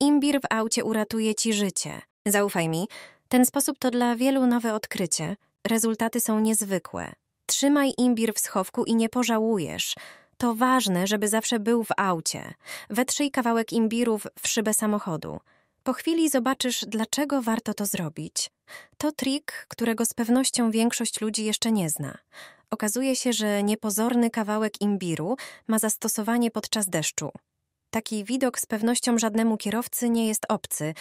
Imbir w aucie uratuje ci życie. Zaufaj mi, ten sposób to dla wielu nowe odkrycie. Rezultaty są niezwykłe. Trzymaj imbir w schowku i nie pożałujesz. To ważne, żeby zawsze był w aucie. Wetrzyj kawałek imbirów w szybę samochodu. Po chwili zobaczysz, dlaczego warto to zrobić. To trik, którego z pewnością większość ludzi jeszcze nie zna. Okazuje się, że niepozorny kawałek imbiru ma zastosowanie podczas deszczu. Taki widok z pewnością żadnemu kierowcy nie jest obcy.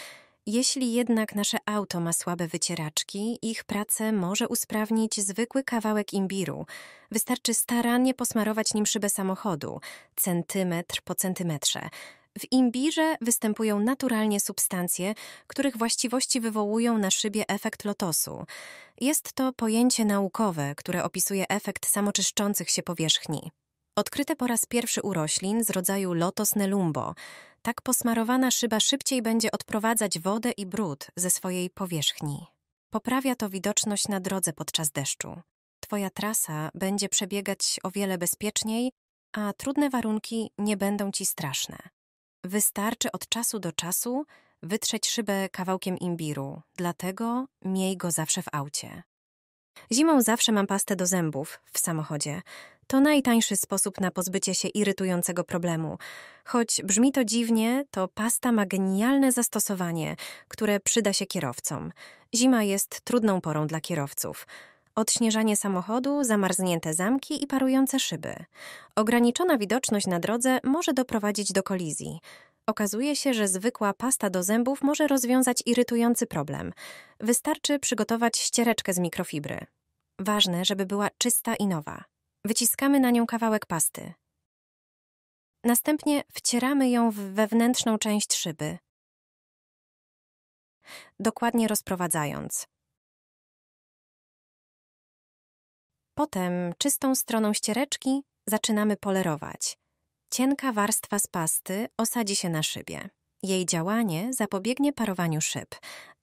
Jeśli jednak nasze auto ma słabe wycieraczki, ich pracę może usprawnić zwykły kawałek imbiru. Wystarczy starannie posmarować nim szybę samochodu, centymetr po centymetrze. W imbirze występują naturalnie substancje, których właściwości wywołują na szybie efekt lotosu. Jest to pojęcie naukowe, które opisuje efekt samoczyszczących się powierzchni. Odkryte po raz pierwszy u roślin z rodzaju Lotus nelumbo. Tak posmarowana szyba szybciej będzie odprowadzać wodę i brud ze swojej powierzchni. Poprawia to widoczność na drodze podczas deszczu. Twoja trasa będzie przebiegać o wiele bezpieczniej, a trudne warunki nie będą ci straszne. Wystarczy od czasu do czasu wytrzeć szybę kawałkiem imbiru, dlatego miej go zawsze w aucie. Zimą zawsze mam pastę do zębów w samochodzie. To najtańszy sposób na pozbycie się irytującego problemu. Choć brzmi to dziwnie, to pasta ma genialne zastosowanie, które przyda się kierowcom. Zima jest trudną porą dla kierowców. Odśnieżanie samochodu, zamarznięte zamki i parujące szyby. Ograniczona widoczność na drodze może doprowadzić do kolizji. Okazuje się, że zwykła pasta do zębów może rozwiązać irytujący problem. Wystarczy przygotować ściereczkę z mikrofibry. Ważne, żeby była czysta i nowa. Wyciskamy na nią kawałek pasty. Następnie wcieramy ją w wewnętrzną część szyby, dokładnie rozprowadzając. Potem czystą stroną ściereczki zaczynamy polerować. Cienka warstwa z pasty osadzi się na szybie. Jej działanie zapobiegnie parowaniu szyb.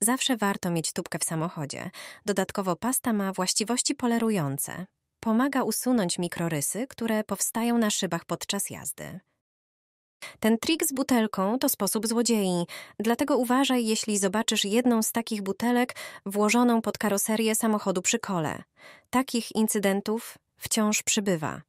Zawsze warto mieć tubkę w samochodzie. Dodatkowo pasta ma właściwości polerujące, pomaga usunąć mikrorysy, które powstają na szybach podczas jazdy. Ten trik z butelką to sposób złodziei, dlatego uważaj, jeśli zobaczysz jedną z takich butelek włożoną pod karoserię samochodu przy kole. Takich incydentów wciąż przybywa.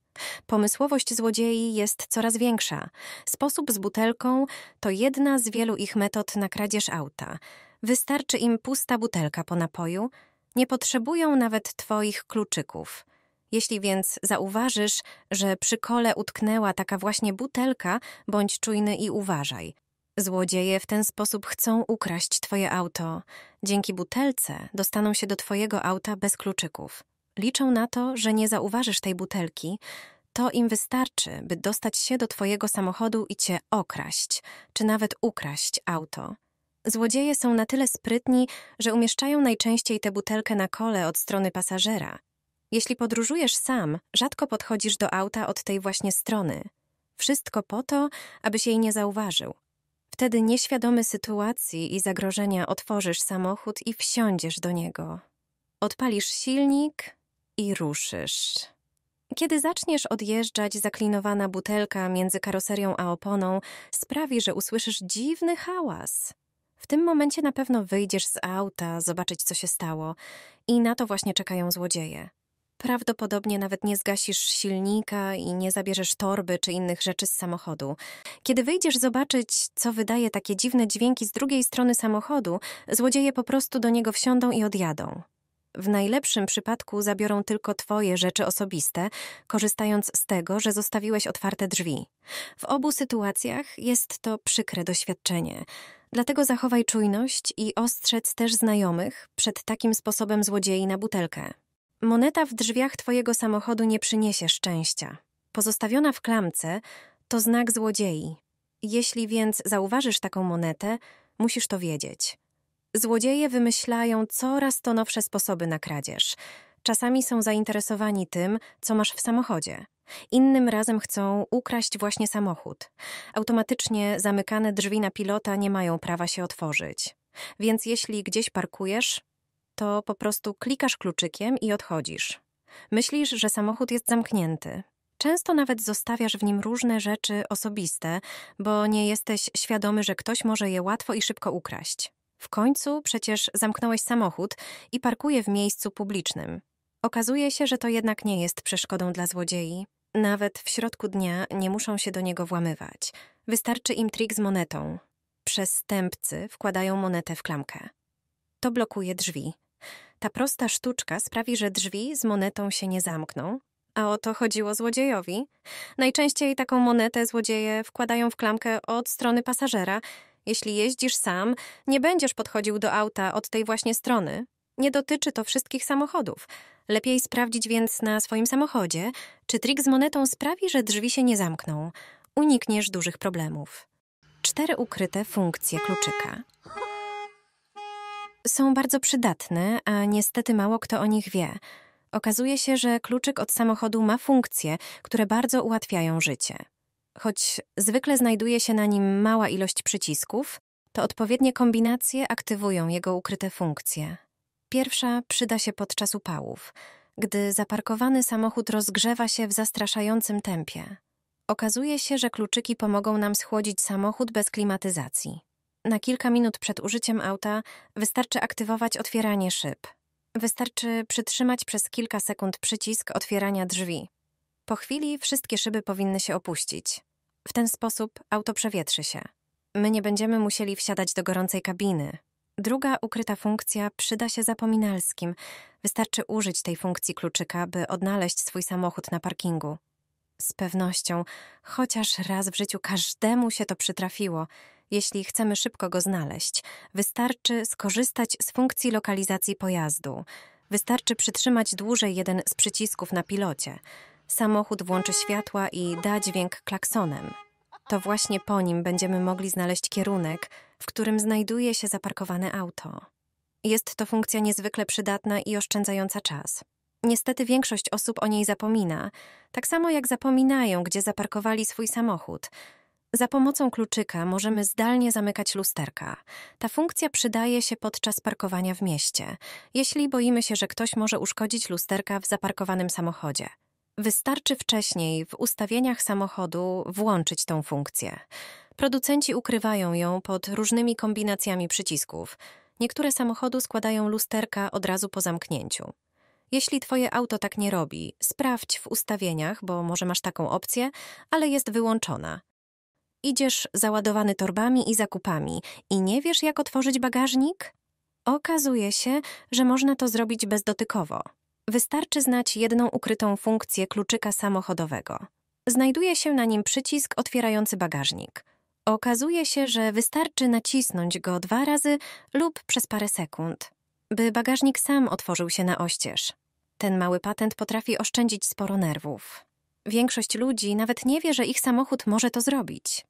Pomysłowość złodziei jest coraz większa. Sposób z butelką to jedna z wielu ich metod na kradzież auta. Wystarczy im pusta butelka po napoju, nie potrzebują nawet Twoich kluczyków. Jeśli więc zauważysz, że przy kole utknęła taka właśnie butelka, bądź czujny i uważaj. Złodzieje w ten sposób chcą ukraść twoje auto. Dzięki butelce dostaną się do twojego auta bez kluczyków. Liczą na to, że nie zauważysz tej butelki. To im wystarczy, by dostać się do twojego samochodu i cię okraść, czy nawet ukraść auto. Złodzieje są na tyle sprytni, że umieszczają najczęściej tę butelkę na kole od strony pasażera – jeśli podróżujesz sam, rzadko podchodzisz do auta od tej właśnie strony. Wszystko po to, abyś jej nie zauważył. Wtedy nieświadomy sytuacji i zagrożenia otworzysz samochód i wsiądziesz do niego. Odpalisz silnik i ruszysz. Kiedy zaczniesz odjeżdżać, zaklinowana butelka między karoserią a oponą sprawi, że usłyszysz dziwny hałas. W tym momencie na pewno wyjdziesz z auta, zobaczyć co się stało, i na to właśnie czekają złodzieje. Prawdopodobnie nawet nie zgasisz silnika i nie zabierzesz torby czy innych rzeczy z samochodu. Kiedy wyjdziesz zobaczyć, co wydaje takie dziwne dźwięki z drugiej strony samochodu, złodzieje po prostu do niego wsiądą i odjadą. W najlepszym przypadku zabiorą tylko twoje rzeczy osobiste, korzystając z tego, że zostawiłeś otwarte drzwi. W obu sytuacjach jest to przykre doświadczenie. Dlatego zachowaj czujność i ostrzec też znajomych przed takim sposobem złodziei na butelkę. Moneta w drzwiach twojego samochodu nie przyniesie szczęścia. Pozostawiona w klamce to znak złodziei. Jeśli więc zauważysz taką monetę, musisz to wiedzieć. Złodzieje wymyślają coraz to nowsze sposoby na kradzież. Czasami są zainteresowani tym, co masz w samochodzie. Innym razem chcą ukraść właśnie samochód. Automatycznie zamykane drzwi na pilota nie mają prawa się otworzyć. Więc jeśli gdzieś parkujesz, to po prostu klikasz kluczykiem i odchodzisz. Myślisz, że samochód jest zamknięty. Często nawet zostawiasz w nim różne rzeczy osobiste, bo nie jesteś świadomy, że ktoś może je łatwo i szybko ukraść. W końcu przecież zamknąłeś samochód i parkuje w miejscu publicznym. Okazuje się, że to jednak nie jest przeszkodą dla złodziei. Nawet w środku dnia nie muszą się do niego włamywać. Wystarczy im trik z monetą. Przestępcy wkładają monetę w klamkę. To blokuje drzwi, ta prosta sztuczka sprawi, że drzwi z monetą się nie zamkną, a o to chodziło złodziejowi. Najczęściej taką monetę złodzieje wkładają w klamkę od strony pasażera. Jeśli jeździsz sam, nie będziesz podchodził do auta od tej właśnie strony. Nie dotyczy to wszystkich samochodów. Lepiej sprawdzić więc na swoim samochodzie, czy trik z monetą sprawi, że drzwi się nie zamkną. Unikniesz dużych problemów. Cztery ukryte funkcje kluczyka są bardzo przydatne, a niestety mało kto o nich wie. Okazuje się, że kluczyk od samochodu ma funkcje, które bardzo ułatwiają życie. Choć zwykle znajduje się na nim mała ilość przycisków, to odpowiednie kombinacje aktywują jego ukryte funkcje. Pierwsza przyda się podczas upałów, gdy zaparkowany samochód rozgrzewa się w zastraszającym tempie. Okazuje się, że kluczyki pomogą nam schłodzić samochód bez klimatyzacji. Na kilka minut przed użyciem auta wystarczy aktywować otwieranie szyb. Wystarczy przytrzymać przez kilka sekund przycisk otwierania drzwi. Po chwili wszystkie szyby powinny się opuścić. W ten sposób auto przewietrzy się. My nie będziemy musieli wsiadać do gorącej kabiny. Druga ukryta funkcja przyda się zapominalskim. Wystarczy użyć tej funkcji kluczyka, by odnaleźć swój samochód na parkingu. Z pewnością, chociaż raz w życiu każdemu się to przytrafiło – jeśli chcemy szybko go znaleźć. Wystarczy skorzystać z funkcji lokalizacji pojazdu. Wystarczy przytrzymać dłużej jeden z przycisków na pilocie. Samochód włączy światła i da dźwięk klaksonem. To właśnie po nim będziemy mogli znaleźć kierunek, w którym znajduje się zaparkowane auto. Jest to funkcja niezwykle przydatna i oszczędzająca czas. Niestety większość osób o niej zapomina, tak samo jak zapominają, gdzie zaparkowali swój samochód. Za pomocą kluczyka możemy zdalnie zamykać lusterka. Ta funkcja przydaje się podczas parkowania w mieście, jeśli boimy się, że ktoś może uszkodzić lusterka w zaparkowanym samochodzie. Wystarczy wcześniej w ustawieniach samochodu włączyć tą funkcję. Producenci ukrywają ją pod różnymi kombinacjami przycisków. Niektóre samochody składają lusterka od razu po zamknięciu. Jeśli Twoje auto tak nie robi, sprawdź w ustawieniach, bo może masz taką opcję, ale jest wyłączona. Idziesz załadowany torbami i zakupami i nie wiesz, jak otworzyć bagażnik? Okazuje się, że można to zrobić bezdotykowo. Wystarczy znać jedną ukrytą funkcję kluczyka samochodowego. Znajduje się na nim przycisk otwierający bagażnik. Okazuje się, że wystarczy nacisnąć go dwa razy lub przez parę sekund, by bagażnik sam otworzył się na oścież. Ten mały patent potrafi oszczędzić sporo nerwów. Większość ludzi nawet nie wie, że ich samochód może to zrobić.